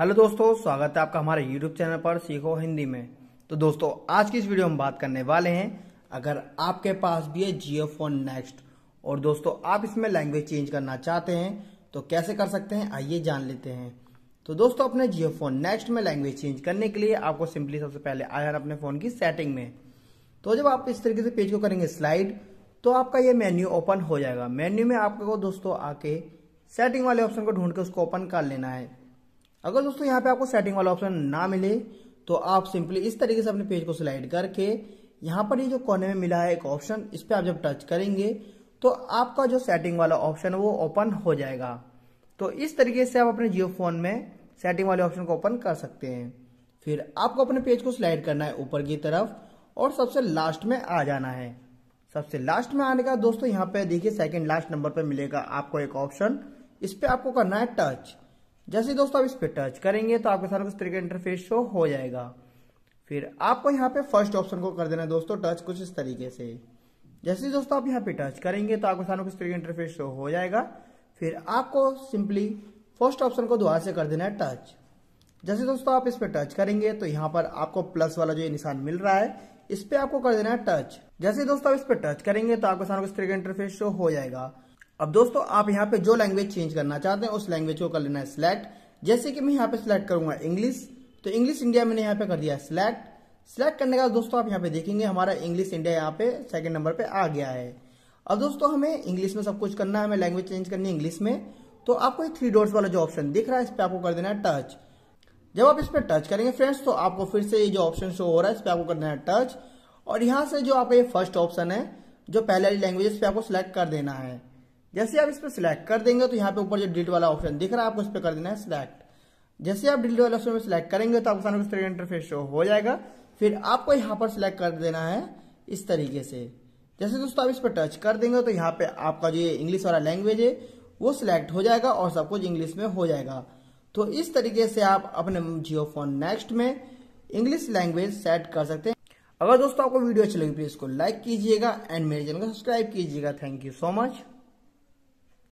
hello दोस्तों स्वागत है आपका हमारे यूट्यूब चैनल पर सीखो हिंदी में तो दोस्तों आज की इस वीडियो में बात करने वाले हैं अगर आपके पास भी है जियो फोन नेक्स्ट और दोस्तों आप इसमें लैंग्वेज चेंज करना चाहते हैं तो कैसे कर सकते हैं आइए जान लेते हैं तो दोस्तों अपने जियो फोन नेक्स्ट में लैंग्वेज चेंज करने के लिए आपको सिंपली सबसे पहले आ जाना अपने फोन की सेटिंग में तो जब आप इस तरीके से पेज को करेंगे स्लाइड तो आपका ये मेन्यू ओपन हो जाएगा मेन्यू में आपको दोस्तों आके सेटिंग वाले ऑप्शन को ढूंढ के उसको ओपन कर लेना है अगर दोस्तों यहाँ पे आपको सेटिंग वाला ऑप्शन ना मिले तो आप सिंपली इस तरीके से अपने पेज को सिलाइड करके यहाँ पर ये जो कोने में मिला है एक ऑप्शन इस पर आप जब टच करेंगे तो आपका जो सेटिंग वाला ऑप्शन है वो ओपन हो जाएगा तो इस तरीके से आप अपने जियो फोन में सेटिंग वाले ऑप्शन को ओपन कर सकते हैं फिर आपको अपने पेज को स्लाइड करना है ऊपर की तरफ और सबसे लास्ट में आ जाना है सबसे लास्ट में आने का दोस्तों यहाँ पे देखिए सेकंड लास्ट नंबर पर मिलेगा आपको एक ऑप्शन इस पर आपको करना है टच जैसे दोस्तों आप इस पर टच करेंगे तो आपके सारा कुछ तरीके इंटरफेस शो हो जाएगा फिर आपको यहाँ पे फर्स्ट ऑप्शन को कर देना है दोस्तों टच कुछ इस तरीके से जैसे दोस्तों आप यहाँ पे टच करेंगे तो आपके सारा कुछ तरीके इंटरफेस शो हो जाएगा फिर आपको सिंपली फर्स्ट ऑप्शन को दोबारा से कर देना है टच जैसे दोस्तों आप इस पर टच करेंगे तो यहाँ पर आपको प्लस वाला जो निशान मिल रहा है इस पे आपको कर देना है टच जैसे दोस्तों आप इस पर टच करेंगे तो आपके सामने कुछ तरीके इंटरफेस शो हो जाएगा अब दोस्तों आप यहाँ पे जो लैंग्वेज चेंज करना चाहते हैं उस लैंग्वेज को कर लेना है सिलेक्ट जैसे कि मैं यहाँ पे सिलेक्ट करूंगा इंग्लिश तो इंग्लिश इंडिया मैंने यहाँ पे कर दिया सिलेक्ट सिलेक्ट करने का दोस्तों आप यहाँ पे देखेंगे हमारा इंग्लिश इंडिया यहाँ पे सेकंड नंबर पे आ गया है अब दोस्तों हमें इंग्लिश में सब कुछ करना है हमें लैंग्वेज चेंज करनी है इंग्लिश में तो आपको एक थ्री डॉट्स वाला जो ऑप्शन दिख रहा है इस पर आपको कर देना है टच जब आप इस पर टच करेंगे फ्रेंड्स तो आपको फिर से ये जो ऑप्शन शो हो रहा है इस पर आपको कर देना है टच और यहाँ से जो आपका ये फर्स्ट ऑप्शन है जो पहले वाली लैंग्वेज पे आपको सिलेक्ट कर देना है जैसे आप इस पर सिलेक्ट कर देंगे तो यहाँ पे ऊपर जो डिलीट वाला ऑप्शन दिख रहा है आपको इस पर कर देना है सिलेक्ट जैसे आप डिलीट वाले ऑप्शन में सिलेक्ट करेंगे तो आपके सामने इंटरफेस शो हो जाएगा फिर आपको यहाँ पर सिलेक्ट कर देना है इस तरीके से जैसे दोस्तों आप इस पर टच कर देंगे तो यहाँ पे आपका जो इंग्लिश वाला लैंग्वेज है वो सिलेक्ट हो जाएगा और सब कुछ इंग्लिश में हो जाएगा तो इस तरीके से आप अपने जियो फोन नेक्स्ट में इंग्लिश लैंग्वेज सेट कर सकते हैं अगर दोस्तों आपको वीडियो अच्छी लगी प्लीज तो इसको लाइक कीजिएगा एंड मेरे चैनल को सब्सक्राइब कीजिएगा थैंक यू सो मच